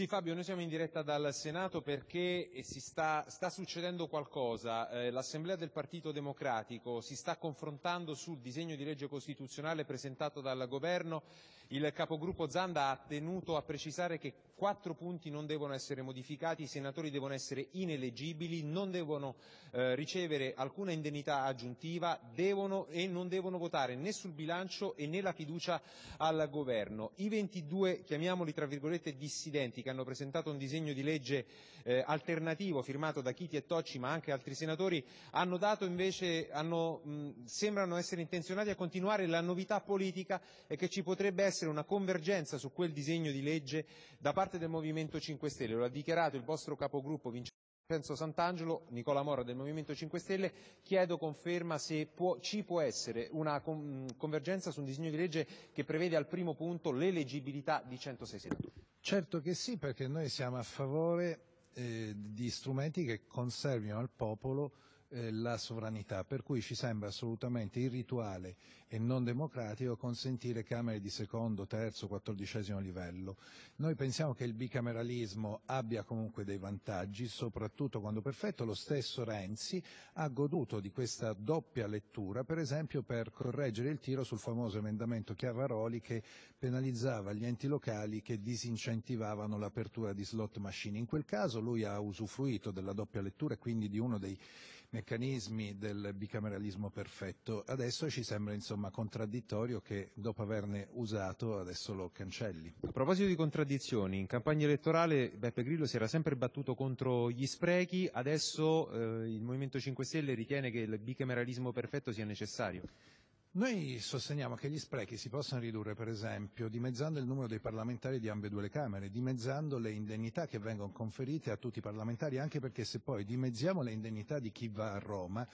Sì Fabio, noi siamo in diretta dal Senato perché eh, sta, sta, succedendo qualcosa. Eh, L'Assemblea del Partito Democratico si sta confrontando sul disegno di legge costituzionale presentato dal Governo. Il capogruppo Zanda ha tenuto a precisare che quattro punti non devono essere modificati, i senatori devono essere ineleggibili, non devono eh, ricevere alcuna indennità aggiuntiva devono e non devono votare né sul bilancio né la fiducia al Governo. I 22, chiamiamoli tra virgolette, dissidenti che hanno presentato un disegno di legge eh, alternativo firmato da Chiti e Tocci ma anche altri senatori, hanno dato invece, hanno, mh, sembrano essere intenzionati a continuare la novità politica e che ci potrebbe essere una convergenza su quel disegno di legge da parte del Movimento 5 Stelle. Lo ha dichiarato il vostro capogruppo Vincenzo Sant'Angelo, Nicola Mora del Movimento 5 Stelle, chiedo conferma se può, ci può essere una convergenza su un disegno di legge che prevede al primo punto l'elegibilità di 106 senatori. Certo che sì, perché noi siamo a favore eh, di strumenti che conservino al popolo eh, la sovranità, per cui ci sembra assolutamente irrituale e non democratico consentire Camere di secondo, terzo, quattordicesimo livello. Noi pensiamo che il bicameralismo abbia comunque dei vantaggi, soprattutto quando perfetto. Lo stesso Renzi ha goduto di questa doppia lettura, per esempio per correggere il tiro sul famoso emendamento Chiavaroli che penalizzava gli enti locali che disincentivavano l'apertura di slot machine. In quel caso lui ha usufruito della doppia lettura e quindi di uno dei meccanismi del bicameralismo perfetto. Adesso ci sembra insomma contraddittorio che dopo averne usato adesso lo cancelli. A proposito di contraddizioni, in campagna elettorale Beppe Grillo si era sempre battuto contro gli sprechi, adesso eh, il Movimento 5 Stelle ritiene che il bicameralismo perfetto sia necessario. Noi sosteniamo che gli sprechi si possano ridurre, per esempio, dimezzando il numero dei parlamentari di ambedue le Camere, dimezzando le indennità che vengono conferite a tutti i parlamentari, anche perché se poi dimezziamo le indennità di chi va a Roma,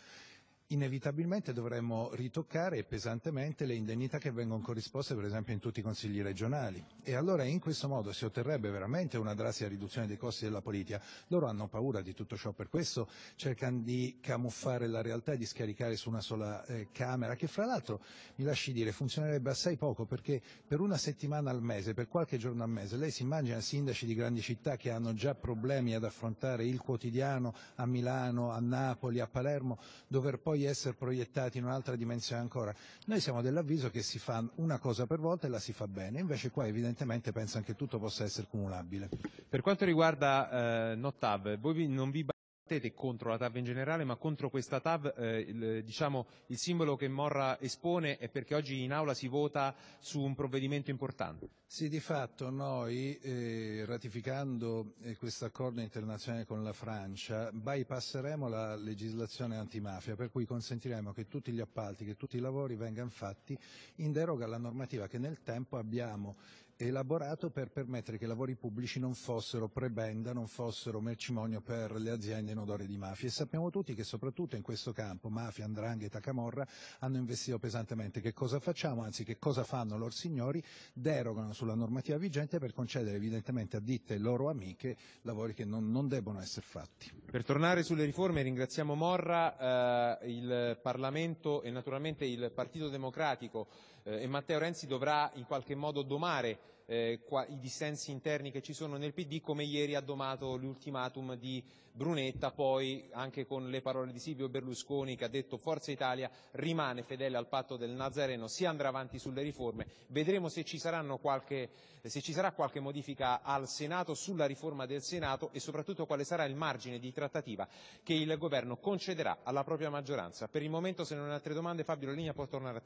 inevitabilmente dovremmo ritoccare pesantemente le indennità che vengono corrisposte per esempio in tutti i consigli regionali e allora in questo modo si otterrebbe veramente una drastica riduzione dei costi della politica. Loro hanno paura di tutto ciò, per questo cercano di camuffare la realtà e di scaricare su una sola eh, Camera che fra l'altro, mi lasci dire, funzionerebbe assai poco perché per una settimana al mese, per qualche giorno al mese, lei si immagina sindaci di grandi città che hanno già problemi ad affrontare il quotidiano a Milano, a Napoli, a Palermo, dover poi poi essere proiettati in un'altra dimensione ancora. Noi siamo dell'avviso che si fa una cosa per volta e la si fa bene, invece qua evidentemente pensano che tutto possa essere cumulabile. Per quanto riguarda eh, Notab, voi non vi battete contro la TAV in generale, ma contro questa TAV eh, il, diciamo, il simbolo che Morra espone è perché oggi in aula si vota su un provvedimento importante. Sì, di fatto noi, eh, ratificando eh, questo accordo internazionale con la Francia, bypasseremo la legislazione antimafia, per cui consentiremo che tutti gli appalti, che tutti i lavori vengano fatti in deroga alla normativa che nel tempo abbiamo elaborato per permettere che i lavori pubblici non fossero prebenda, non fossero mercimonio per le aziende in odore di mafia. E sappiamo tutti che soprattutto in questo campo mafia, andrangheta, camorra hanno investito pesantemente. Che cosa facciamo? Anzi, che cosa fanno loro signori? Derogano sulla normativa vigente per concedere evidentemente a ditte loro amiche lavori che non, non debbono essere fatti. Per tornare sulle riforme ringraziamo Morra, eh, il Parlamento e naturalmente il Partito Democratico eh, e Matteo Renzi dovrà in qualche modo domare eh, qua, i dissensi interni che ci sono nel PD, come ieri ha domato l'ultimatum di Brunetta, poi anche con le parole di Silvio Berlusconi che ha detto Forza Italia rimane fedele al patto del Nazareno, si andrà avanti sulle riforme, vedremo se ci, qualche, se ci sarà qualche modifica al Senato, sulla riforma del Senato e soprattutto quale sarà il margine di trattativa che il Governo concederà alla propria maggioranza. Per il momento se non altre domande Fabio la linea può tornare a te.